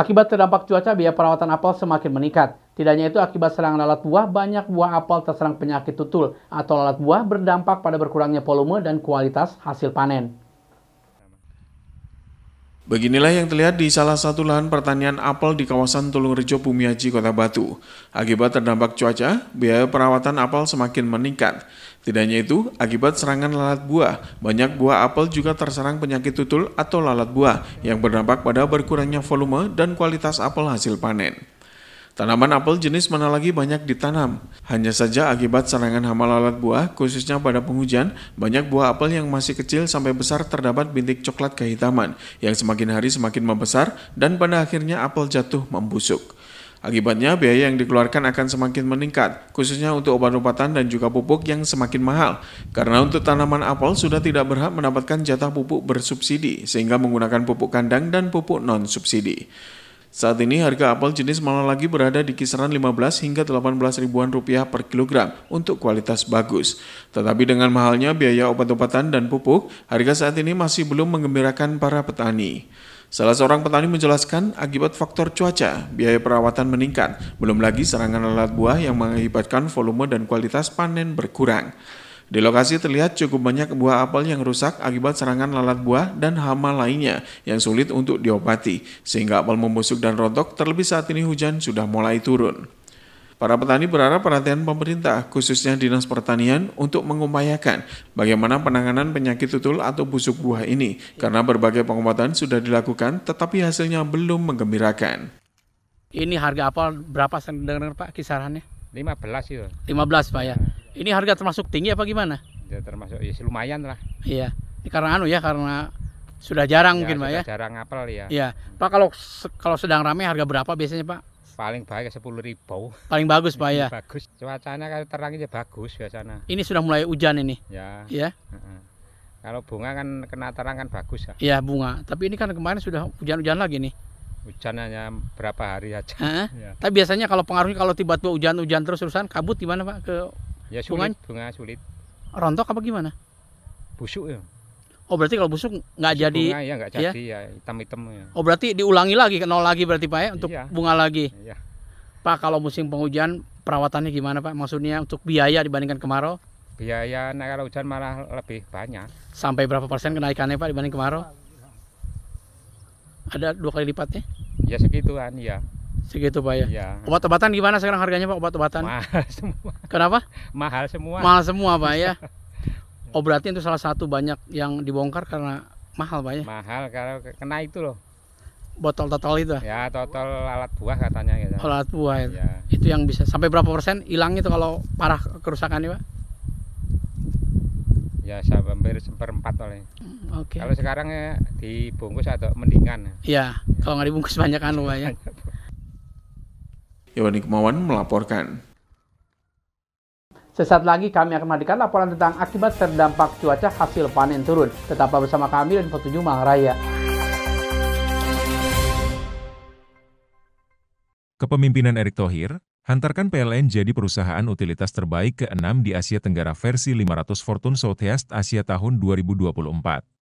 Akibat terdampak cuaca, biaya perawatan apel semakin meningkat. Tidak hanya itu, akibat serangan lalat buah, banyak buah apel terserang penyakit tutul atau lalat buah berdampak pada berkurangnya volume dan kualitas hasil panen. Beginilah yang terlihat di salah satu lahan pertanian apel di kawasan Tulung Tulungrejo Bumiaji, Kota Batu. Akibat terdampak cuaca, biaya perawatan apel semakin meningkat. Tidak hanya itu, akibat serangan lalat buah, banyak buah apel juga terserang penyakit tutul atau lalat buah yang berdampak pada berkurangnya volume dan kualitas apel hasil panen. Tanaman apel jenis mana lagi banyak ditanam? Hanya saja akibat serangan hama lalat buah, khususnya pada penghujan, banyak buah apel yang masih kecil sampai besar terdapat bintik coklat kehitaman, yang semakin hari semakin membesar dan pada akhirnya apel jatuh membusuk. Akibatnya, biaya yang dikeluarkan akan semakin meningkat, khususnya untuk obat-obatan dan juga pupuk yang semakin mahal. Karena untuk tanaman apel sudah tidak berhak mendapatkan jatah pupuk bersubsidi, sehingga menggunakan pupuk kandang dan pupuk non-subsidi. Saat ini harga apel jenis mana lagi berada di kisaran 15 hingga 18 ribuan rupiah per kilogram untuk kualitas bagus. Tetapi dengan mahalnya biaya obat-obatan dan pupuk, harga saat ini masih belum mengembirakan para petani. Salah seorang petani menjelaskan akibat faktor cuaca, biaya perawatan meningkat, belum lagi serangan lalat buah yang mengakibatkan volume dan kualitas panen berkurang. Di lokasi terlihat cukup banyak buah apel yang rusak akibat serangan lalat buah dan hama lainnya yang sulit untuk diobati, sehingga apel membusuk dan rontok terlebih saat ini hujan sudah mulai turun. Para petani berharap perhatian pemerintah, khususnya Dinas Pertanian, untuk mengupayakan bagaimana penanganan penyakit tutul atau busuk buah ini, karena berbagai pengobatan sudah dilakukan tetapi hasilnya belum menggembirakan. Ini harga apel berapa dengar Pak kisarannya? 15 itu. 15 Pak ya. Iya. Ini harga termasuk tinggi apa gimana? Ya termasuk ya lumayan lah. Iya. Ini ya, Karena anu ya karena sudah jarang ya, mungkin sudah Pak ya. Jarang apel ya. Iya. Pak kalau kalau sedang ramai harga berapa biasanya Pak? Paling baik ya sepuluh ribu. Paling bagus Pak ya. Bagus. Cuacanya kalau terang aja bagus biasanya. Ini sudah mulai hujan ini. Ya. Iya. Kalau bunga kan kena terang kan bagus ya. Iya bunga. Tapi ini kan kemarin sudah hujan-hujan lagi nih. Hujannya berapa hari aja. Ya. Tapi biasanya kalau pengaruhnya kalau tiba-tiba hujan-hujan terus terusan kabut gimana pak ke Ya sulit, Bungan? bunga sulit. Rontok apa gimana? Busuk ya. Oh berarti kalau busuk nggak jadi bunga ya nggak ya? jadi ya, ya hitam-hitam ya. Oh berarti diulangi lagi nol lagi berarti Pak ya untuk iya. bunga lagi. Iya. Pak kalau musim penghujan perawatannya gimana Pak? Maksudnya untuk biaya dibandingkan kemarau? Biaya nah kalau hujan malah lebih banyak. Sampai berapa persen kenaikannya Pak dibanding kemarau? Ada dua kali lipatnya? Ya segituan ya. Segitu Pak ya. Iya. Obat-obatan gimana sekarang harganya Pak obat-obatan? Mahal semua. Kenapa? Mahal semua. Mahal semua Pak ya. Oh berarti itu salah satu banyak yang dibongkar karena mahal Pak ya. Mahal karena kena itu loh. Botol total itu. Ya, total alat buah katanya gitu. Oh, alat buah itu. Ya. Iya. Itu yang bisa sampai berapa persen hilang itu kalau parah kerusakan ya, Pak? ya hampir seperempat oleh. Hmm, oke. Okay. Kalau sekarang ya dibungkus atau mendingan. Ya, ya. kalau nggak dibungkus ya? banyak anu ya. Iwan Kumawan melaporkan. Sesaat lagi kami akan menghadirkan laporan tentang akibat terdampak cuaca hasil panen turun. Tetap bersama kami dan Petunjuk Mang Raya. Kepemimpinan Erick Thohir, hantarkan PLN jadi perusahaan utilitas terbaik ke-6 di Asia Tenggara versi 500 Fortune Southeast Asia tahun 2024.